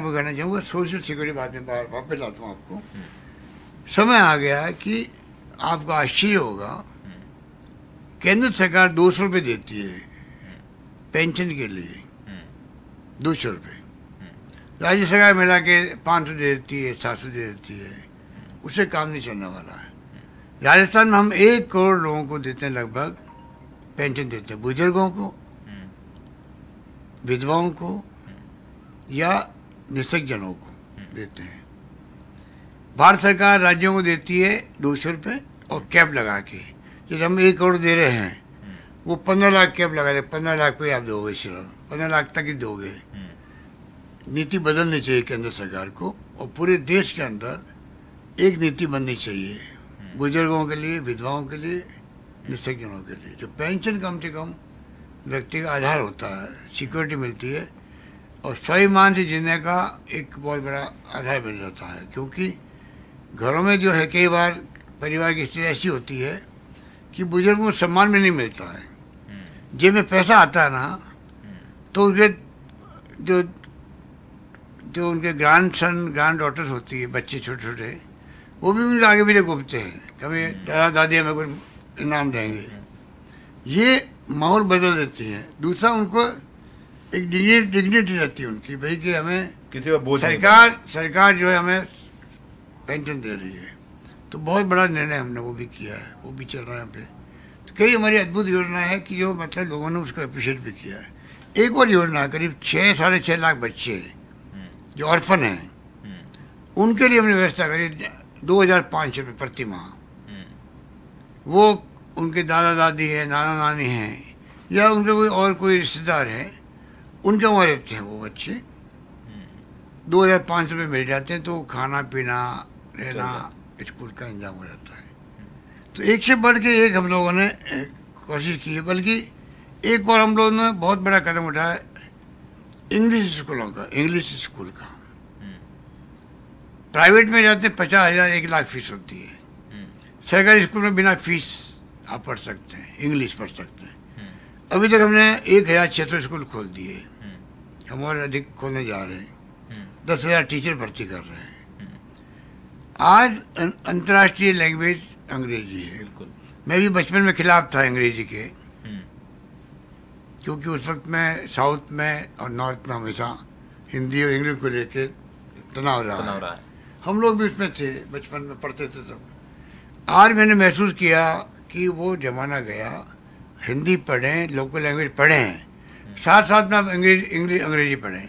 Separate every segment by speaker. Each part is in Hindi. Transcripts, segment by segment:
Speaker 1: यहाँ पर कहना चाहूँगा सोशल सिक्योरिटी बाद में बार वापस लाता हूँ आपको समय आ गया कि आपको आश्चर्य होगा केंद्र सरकार दो सौ रुपये देती है पेंशन के लिए दो सौ रुपये राज्य सरकार मिला के पाँच सौ दे देती है सात सौ दे देती है उसे काम नहीं चलने वाला है राजस्थान में हम एक करोड़ लोगों को देते हैं लगभग पेंशन देते हैं बुजुर्गों को विधवाओं को या निशक जनों को देते हैं भारत सरकार राज्यों को देती है दो सौ रुपये और कैब लगा के जैसे हम एक करोड़ दे रहे हैं वो पंद्रह लाख कैब लगा रहे पंद्रह लाख पे आप दोगे सिर्फ पंद्रह लाख तक ही दोगे नीति बदलनी चाहिए केंद्र सरकार को और पूरे देश के अंदर एक नीति बननी चाहिए बुजुर्गों के लिए विधवाओं के लिए निशक्तजनों के लिए जो पेंशन कम से कम व्यक्ति का आधार होता है सिक्योरिटी मिलती है और स्वाभिमान से जीने का एक बहुत बड़ा आधार बन जाता है क्योंकि घरों में जो है कई बार परिवार की स्थिति ऐसी होती है कि बुजुर्ग को सम्मान भी नहीं मिलता है हम्म। जेब में पैसा आता है ना हम्म। तो उनके जो जो उनके ग्रांड सन ग्रांड डॉटर्स होती है बच्चे छोटे छोटे वो भी उनके आगे भी घूमते हैं कभी हम्म। दादा दादी हमें कोई इनाम देंगे ये माहौल बदल देती है दूसरा उनको एक डिग्निटी रहती है उनकी भाई कि हमें किसी पर बोझ सरकार सरकार जो है हमें पेंशन दे रही है तो बहुत बड़ा निर्णय हमने वो भी किया है वो भी चल रहा है पे तो कई हमारी अद्भुत योजना है कि जो मतलब लोगों ने उसको अप्रिशिएट भी किया है एक और योजना है करीब छः साढ़े छः लाख बच्चे हम्म। जो ऑर्फन हैं हम्म। उनके लिए हमने व्यवस्था करी दो हज़ार पाँच सौ रुपये प्रति माह हम्म। वो उनके दादा दादी हैं नाना नानी हैं या उनके कोई और कोई रिश्तेदार हैं उनके वहाँ रहते हैं वो बच्चे दो हज़ार पाँच सौ रुपये मिल जाते हैं तो खाना पीना रहना स्कूल का इंतजाम हो जाता है तो एक से बढ़ के एक हम लोगों ने कोशिश की है बल्कि एक और हम लोगों ने बहुत बड़ा कदम उठाया इंग्लिश स्कूलों का इंग्लिश स्कूल का प्राइवेट में जाते हैं पचास हज़ार एक लाख फीस होती है हम्म। सरकारी स्कूल में बिना फीस आप पढ़ सकते हैं इंग्लिश पढ़ सकते हैं अभी तक हमने एक हज़ार छः सौ स्कूल खोल दिए हम्म। हम और अधिक खोलने जा रहे हैं हम्म। दस हज़ार टीचर भर्ती कर रहे हैं हम्म। आज अं-, अंतर्राष्ट्रीय लैंग्वेज अंग्रेजी है मैं भी बचपन में खिलाफ था अंग्रेजी के क्योंकि उस वक्त मैं साउथ में और नॉर्थ में हमेशा हिंदी और इंग्लिश को लेकर तनाव रहा, रहा है हम लोग भी उसमें थे बचपन में पढ़ते थे तब आज मैंने महसूस किया कि वो जमाना गया हिंदी पढ़ें लोकल लैंग्वेज पढ़ें साथ साथ में आप इंग्रेज, इंग्रेज, अंग्रेजी पढ़ें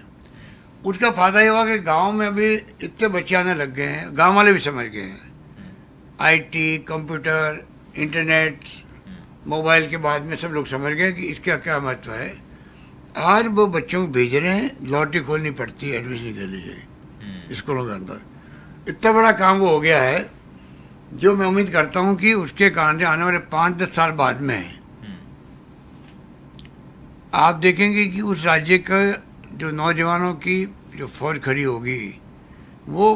Speaker 1: उसका फायदा ये हुआ कि गांव में भी इतने बच्चे आने लग गए हैं गांव वाले भी समझ गए हैं आईटी कंप्यूटर इंटरनेट मोबाइल के बाद में सब लोग समझ गए कि इसका क्या महत्व है आज वो बच्चों को भेज रहे हैं लॉटरी खोलनी पड़ती है एडमिशन के लिए स्कूलों के अंदर इतना बड़ा काम वो हो गया है जो मैं उम्मीद करता हूँ कि उसके कारण आने वाले पाँच दस साल बाद में आप देखेंगे कि उस राज्य का जो नौजवानों की जो फौज खड़ी होगी वो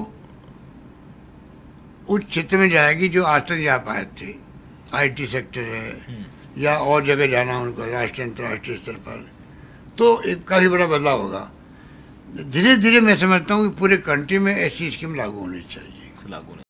Speaker 1: उस क्षेत्र में जाएगी जो आज तक जा पाए थे आईटी सेक्टर है हम्म। या और जगह जाना उनका राष्ट्रीय अंतर्राष्ट्रीय स्तर पर तो एक काफ़ी बड़ा बदलाव होगा धीरे धीरे मैं समझता हूँ कि पूरे कंट्री में ऐसी स्कीम लागू होनी चाहिए लागू